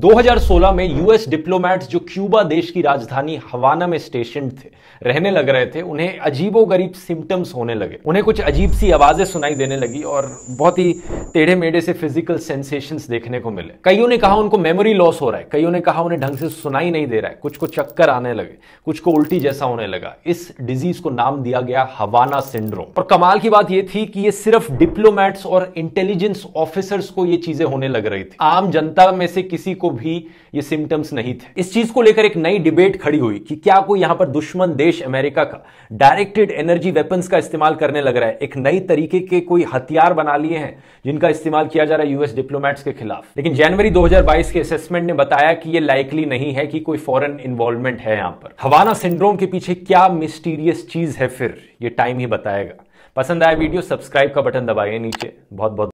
2016 में US diplomats जो Cuba देश की राजधानी हवाना में स्टेशन थे रहने लग रहे थे उन्हें अजीबो गरीब सिम्टम्स होने लगे उन्हें कुछ अजीब सी आवाज़ें सुनाई देने लगी और बहुत ही टेढ़े मेढ़े से फिजिकल सेंसेशंस देखने को मिले कईयों ने कहा उनको मेमोरी लॉस हो रहा है कईयों ने कहा उन्हें ढंग से सुनाई नहीं दे रहा है कुछ को चक्कर आने लगे कुछ को उल्टी जैसा होने लगा इस डिजीज को नाम दिया गया हवाना सिंड्रोम और कमाल की बात यह थी कि ये सिर्फ डिप्लोमैट्स और इंटेलिजेंस ऑफिसर्स को ये चीजें होने लग रही थी आम जनता में से किसी को भी ये सिम्टम्स नहीं थे इस चीज को लेकर एक नई डिबेट खड़ी हुई कि क्या कोई यहां पर दुश्मन देश अमेरिका का डायरेक्टेड एनर्जी वेपन्स का इस्तेमाल करने लग रहा है एक नई तरीके के कोई हथियार बना लिए हैं जिनका इस्तेमाल किया जा रहा है यूएस डिप्लोमैट्स के खिलाफ लेकिन जनवरी दो के असेसमेंट ने बताया कि यह लाइकली नहीं है कि कोई फॉरन इन्वॉल्वमेंट है यहां पर हवाना सिंड्रोम के पीछे क्या मिस्टीरियस चीज है फिर ये टाइम ही बताएगा पसंद आया वीडियो सब्सक्राइब का बटन दबाइए नीचे बहुत बहुत